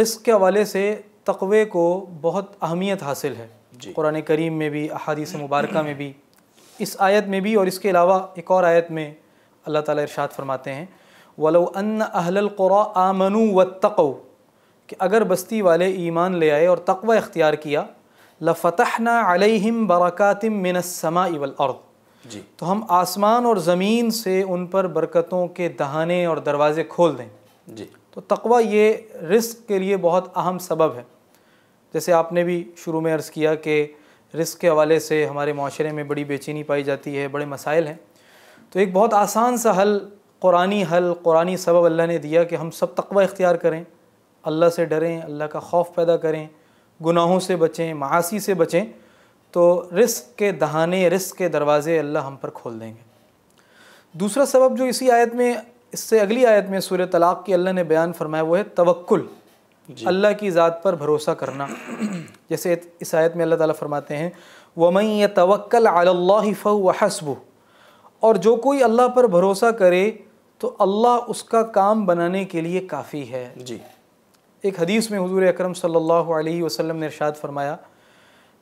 رزق کے حوالے سے تقوی کو بہت اہمیت حاصل ہے جی۔ قرآن کریم میں بھی احادیث مبارکہ میں بھی اس آیت میں بھی اور اس کے علاوہ ایک اور آیت میں اللہ تعالیٰ ارشاد فرماتے ہیں ان اہل انلقرا آمنو و کہ اگر بستی والے ایمان لے آئے اور تقوی اختیار کیا لفتحنا علیہم براکاتم من السماء والارض جی تو ہم آسمان اور زمین سے ان پر برکتوں کے دہانے اور دروازے کھول دیں جی تو تقوی یہ رزق کے لیے بہت اہم سبب ہے جیسے آپ نے بھی شروع میں عرض کیا کہ رزق کے حوالے سے ہمارے معاشرے میں بڑی بے چینی پائی جاتی ہے بڑے مسائل ہیں تو ایک بہت آسان سا حل قرآنی حل قرآنی سبب اللہ نے دیا کہ ہم سب تقوی اختیار کریں اللہ سے ڈریں اللہ کا خوف پیدا کریں گناہوں سے بچیں معاشی سے بچیں تو رزق کے دہانے رزق کے دروازے اللہ ہم پر کھول دیں گے دوسرا سبب جو اسی آیت میں اس سے اگلی آیت میں سورہ طلاق کی اللہ نے بیان فرمایا وہ ہے توکل جی۔ اللہ کی ذات پر بھروسہ کرنا جیسے اس آیت میں اللہ تعالیٰ فرماتے ہیں يَتَوَكَّلْ عَلَى اللَّهِ فَهُوَ حَسْبُ اور جو کوئی اللہ پر بھروسہ کرے تو اللہ اس کا کام بنانے کے لیے کافی ہے جی ایک حدیث میں حضور اکرم صلی اللہ علیہ وسلم نے ارشاد فرمایا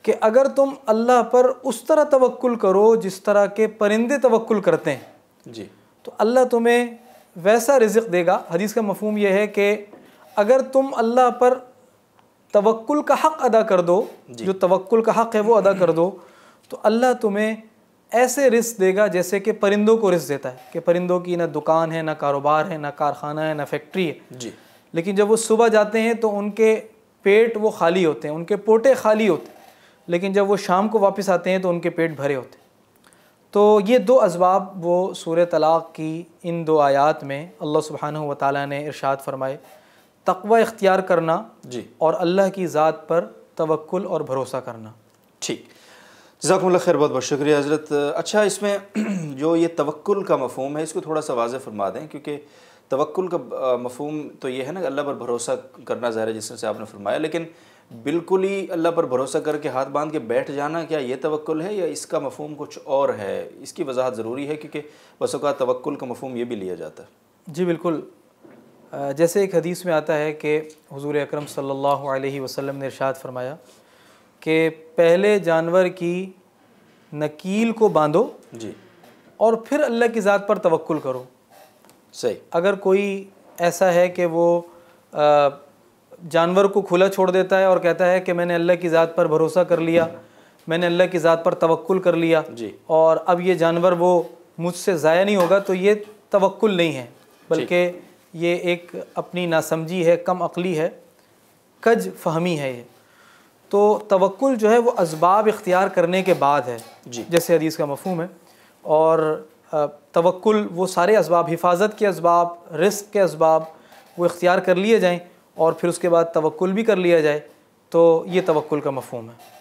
کہ اگر تم اللہ پر اس طرح توکل کرو جس طرح کے پرندے توکل کرتے ہیں جی تو اللہ تمہیں ویسا رزق دے گا حدیث کا مفہوم یہ ہے کہ اگر تم اللہ پر توقل کا حق ادا کر دو جی۔ جو توکل کا حق ہے وہ ادا کر دو تو اللہ تمہیں ایسے رزق دے گا جیسے کہ پرندوں کو رزق دیتا ہے کہ پرندوں کی نہ دکان ہے نہ کاروبار ہے نہ کارخانہ ہے نہ فیکٹری ہے جی۔ لیکن جب وہ صبح جاتے ہیں تو ان کے پیٹ وہ خالی ہوتے ہیں ان کے پوٹے خالی ہوتے ہیں لیکن جب وہ شام کو واپس آتے ہیں تو ان کے پیٹ بھرے ہوتے ہیں تو یہ دو اسباب وہ صور طلاق کی ان دو آیات میں اللہ سبحانہ و تعالیٰ نے ارشاد فرمائے تقوی اختیار کرنا جی اور اللہ کی ذات پر توقل اور بھروسہ کرنا ٹھیک جزاکم اللہ خیر بہت بہت شکریہ حضرت اچھا اس میں جو یہ توقل کا مفہوم ہے اس کو تھوڑا سا واضح فرما دیں کیونکہ توقل کا مفہوم تو یہ ہے نا اللہ پر بھروسہ کرنا ظاہر ہے جس طرح سے آپ نے فرمایا لیکن بالکل ہی اللہ پر بھروسہ کر کے ہاتھ باندھ کے بیٹھ جانا کیا یہ توقل ہے یا اس کا مفہوم کچھ اور ہے اس کی وضاحت ضروری ہے کیونکہ بس اوقات توقل کا مفہوم یہ بھی لیا جاتا ہے جی بالکل جیسے ایک حدیث میں آتا ہے کہ حضور اکرم صلی اللہ علیہ وسلم نے ارشاد فرمایا کہ پہلے جانور کی نکیل کو باندھو جی اور پھر اللہ کی ذات پر توقل کرو صحیح اگر کوئی ایسا ہے کہ وہ جانور کو کھلا چھوڑ دیتا ہے اور کہتا ہے کہ میں نے اللہ کی ذات پر بھروسہ کر لیا میں نے اللہ کی ذات پر توقل کر لیا جی۔ اور اب یہ جانور وہ مجھ سے ضائع نہیں ہوگا تو یہ توکل نہیں ہے جی۔ بلکہ یہ ایک اپنی ناسمجھی ہے کم عقلی ہے کج فہمی ہے یہ تو توقل جو ہے وہ اسباب اختیار کرنے کے بعد ہے جی۔ جیسے حدیث کا مفہوم ہے اور توقل وہ سارے اسباب حفاظت کے اسباب رزق کے اسباب وہ اختیار کر لیے جائیں اور پھر اس کے بعد توقل بھی کر لیا جائے تو یہ توقل کا مفہوم ہے